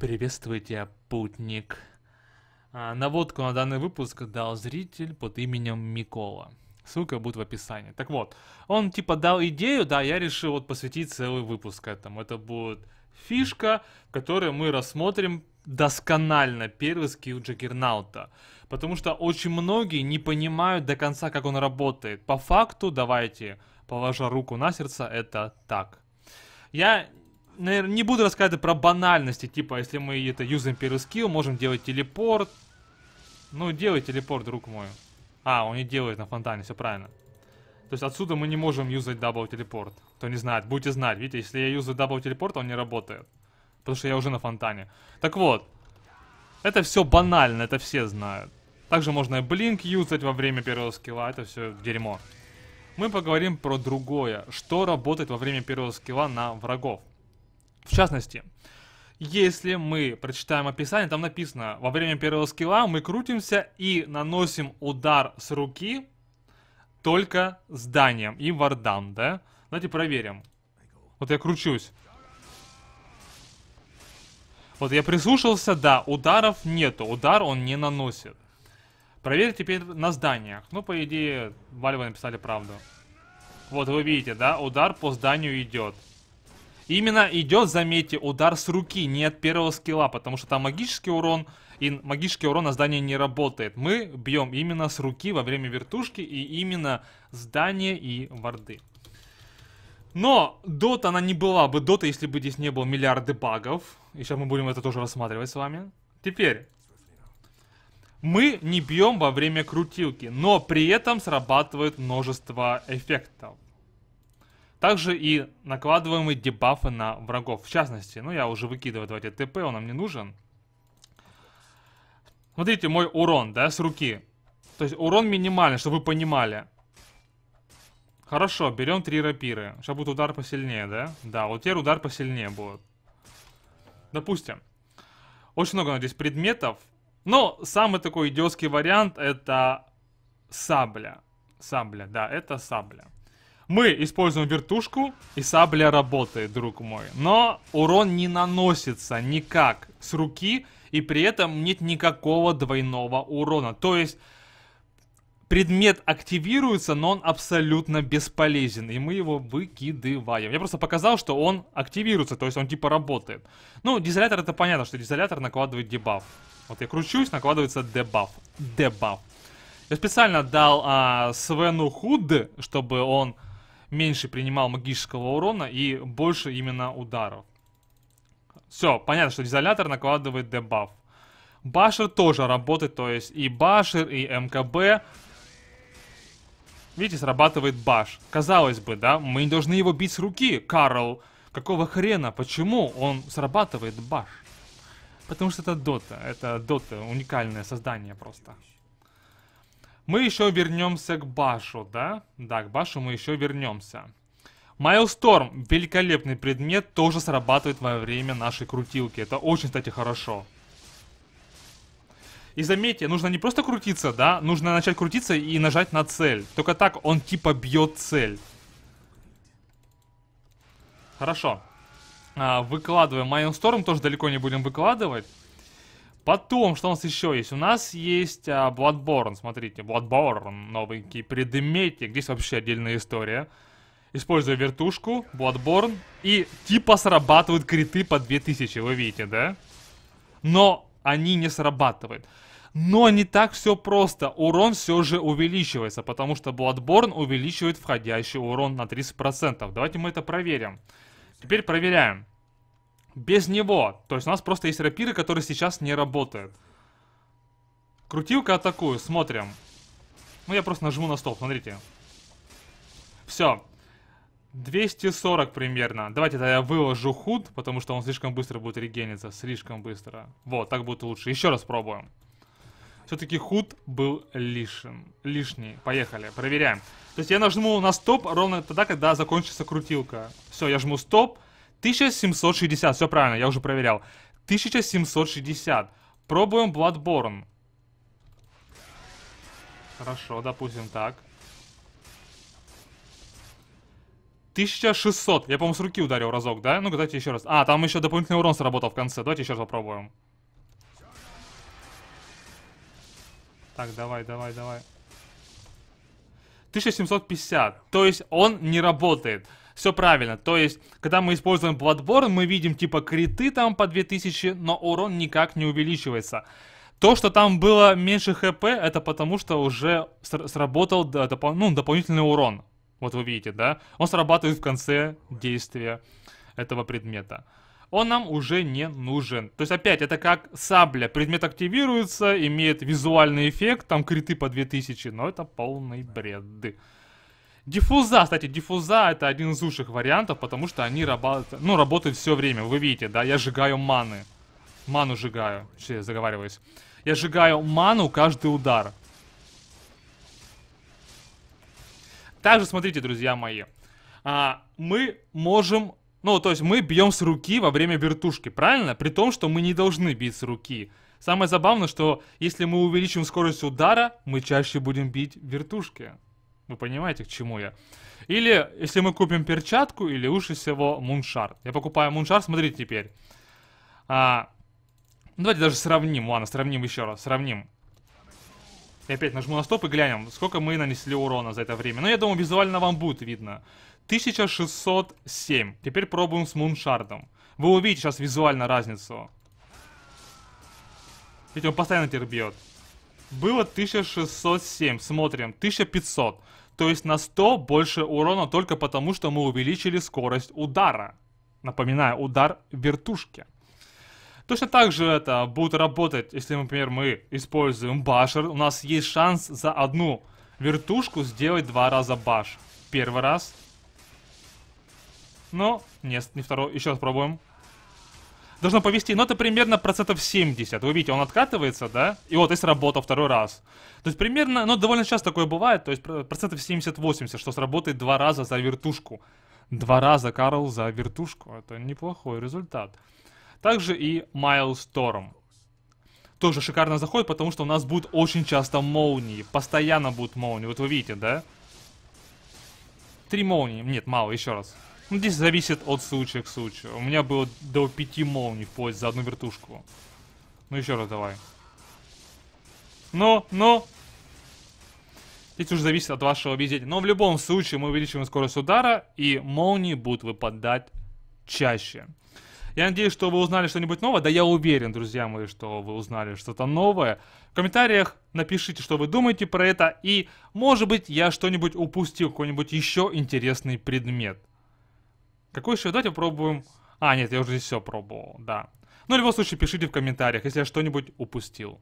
Приветствую тебя, путник. А, наводку на данный выпуск дал зритель под именем Микола. Ссылка будет в описании. Так вот, он типа дал идею, да, я решил вот посвятить целый выпуск этому. Это будет фишка, которую мы рассмотрим досконально первый скилл Джаггернаута. Потому что очень многие не понимают до конца, как он работает. По факту, давайте, положа руку на сердце, это так. Я Наверное, не буду рассказывать про банальности, типа, если мы это юзаем первый скилл, можем делать телепорт. Ну, делай телепорт, друг мой. А, он не делает на фонтане, все правильно. То есть отсюда мы не можем юзать дабл телепорт. Кто не знает, будете знать. Видите, если я юзаю дабл телепорт, он не работает. Потому что я уже на фонтане. Так вот. Это все банально, это все знают. Также можно и блинк юзать во время первого скилла. А это все дерьмо. Мы поговорим про другое. Что работает во время первого скилла на врагов. В частности, если мы прочитаем описание, там написано, во время первого скилла мы крутимся и наносим удар с руки только зданием и вардам, да? Давайте проверим. Вот я кручусь. Вот я прислушался, да, ударов нету, удар он не наносит. Проверь теперь на зданиях. Ну, по идее, Вальвы написали правду. Вот вы видите, да, удар по зданию идет. Именно идет, заметьте, удар с руки, не от первого скилла, потому что там магический урон, и магический урон на здание не работает. Мы бьем именно с руки во время вертушки и именно здание и варды. Но дота она не была бы дота, если бы здесь не было миллиарды багов. И сейчас мы будем это тоже рассматривать с вами. Теперь, мы не бьем во время крутилки, но при этом срабатывает множество эффектов. Также и накладываемые дебафы на врагов. В частности, ну я уже выкидываю, давайте, ТП, он нам не нужен. Смотрите, мой урон, да, с руки. То есть урон минимальный, чтобы вы понимали. Хорошо, берем три рапиры. Сейчас будет удар посильнее, да? Да, вот теперь удар посильнее будет. Допустим. Очень много здесь предметов. Но самый такой идиотский вариант это сабля. Сабля, да, это сабля. Мы используем вертушку, и сабля работает, друг мой. Но урон не наносится никак с руки, и при этом нет никакого двойного урона. То есть предмет активируется, но он абсолютно бесполезен, и мы его выкидываем. Я просто показал, что он активируется, то есть он типа работает. Ну, дизолятор это понятно, что дизолятор накладывает дебаф. Вот я кручусь, накладывается дебаф. Дебаф. Я специально дал а, Свену Худ, чтобы он меньше принимал магического урона и больше именно ударов. Все, понятно, что изолятор накладывает дебаф. Башер тоже работает, то есть и Башер, и МКБ. Видите, срабатывает баш. Казалось бы, да, мы не должны его бить с руки, Карл. Какого хрена, почему он срабатывает баш? Потому что это Дота, это Дота, уникальное создание просто. Мы еще вернемся к Башу, да? Да, к Башу мы еще вернемся. Майлсторм, великолепный предмет, тоже срабатывает во время нашей крутилки. Это очень, кстати, хорошо. И заметьте, нужно не просто крутиться, да? Нужно начать крутиться и нажать на цель. Только так он типа бьет цель. Хорошо. А, выкладываем Майлсторм, тоже далеко не будем выкладывать. Потом, что у нас еще есть? У нас есть а, Bloodborne, смотрите, Bloodborne новенький, предметник, здесь вообще отдельная история. Использую вертушку, Bloodborne, и типа срабатывают криты по 2000, вы видите, да? Но они не срабатывают. Но не так все просто, урон все же увеличивается, потому что Bloodborne увеличивает входящий урон на 30%. Давайте мы это проверим. Теперь проверяем без него. То есть у нас просто есть рапиры, которые сейчас не работают. Крутилка атакую, смотрим. Ну, я просто нажму на стол, смотрите. Все. 240 примерно. Давайте тогда я выложу худ, потому что он слишком быстро будет регениться. Слишком быстро. Вот, так будет лучше. Еще раз пробуем. Все-таки худ был лишен. Лишний. Поехали, проверяем. То есть я нажму на стоп ровно тогда, когда закончится крутилка. Все, я жму стоп. 1760, все правильно, я уже проверял. 1760. Пробуем Bloodborne. Хорошо, допустим так. 1600. Я, по-моему, с руки ударил разок, да? Ну-ка, давайте еще раз. А, там еще дополнительный урон сработал в конце. Давайте еще раз попробуем. Так, давай, давай, давай. 1750. То есть он не работает все правильно. То есть, когда мы используем Bloodborne, мы видим типа криты там по 2000, но урон никак не увеличивается. То, что там было меньше хп, это потому, что уже сработал ну, дополнительный урон. Вот вы видите, да? Он срабатывает в конце действия этого предмета. Он нам уже не нужен. То есть опять, это как сабля. Предмет активируется, имеет визуальный эффект, там криты по 2000, но это полный бред. Диффуза, кстати, диффуза это один из лучших вариантов, потому что они работают, ну, работают все время. Вы видите, да, я сжигаю маны. Ману сжигаю, вообще заговариваюсь. Я сжигаю ману каждый удар. Также смотрите, друзья мои, а, мы можем, ну, то есть мы бьем с руки во время вертушки, правильно? При том, что мы не должны бить с руки. Самое забавное, что если мы увеличим скорость удара, мы чаще будем бить вертушки. Вы понимаете, к чему я? Или, если мы купим перчатку, или лучше всего муншар. Я покупаю муншар, смотрите теперь. А, давайте даже сравним, ладно, сравним еще раз, сравним. И опять нажму на стоп и глянем, сколько мы нанесли урона за это время. Но ну, я думаю, визуально вам будет видно. 1607. Теперь пробуем с муншардом. Вы увидите сейчас визуально разницу. Видите, он постоянно теперь бьет. Было 1607, смотрим, 1500. То есть на 100 больше урона только потому, что мы увеличили скорость удара. Напоминаю, удар вертушки. Точно так же это будет работать, если, например, мы используем башер. У нас есть шанс за одну вертушку сделать два раза баш. Первый раз. Но, нет, не второй. Еще раз пробуем должно повести, но ну, это примерно процентов 70. Вы видите, он откатывается, да? И вот и сработал второй раз. То есть примерно, ну довольно часто такое бывает, то есть процентов 70-80, что сработает два раза за вертушку. Два раза Карл за вертушку. Это неплохой результат. Также и Майлз Торм. Тоже шикарно заходит, потому что у нас будут очень часто молнии. Постоянно будут молнии. Вот вы видите, да? Три молнии. Нет, мало, еще раз. Ну, здесь зависит от случая к случаю. У меня было до 5 молний в поезд за одну вертушку. Ну, еще раз давай. Ну, ну. Здесь уже зависит от вашего везения. Но в любом случае мы увеличиваем скорость удара, и молнии будут выпадать чаще. Я надеюсь, что вы узнали что-нибудь новое. Да я уверен, друзья мои, что вы узнали что-то новое. В комментариях напишите, что вы думаете про это. И, может быть, я что-нибудь упустил, какой-нибудь еще интересный предмет. Какой еще? Давайте попробуем... А, нет, я уже здесь все пробовал, да. Ну, в любом случае, пишите в комментариях, если я что-нибудь упустил.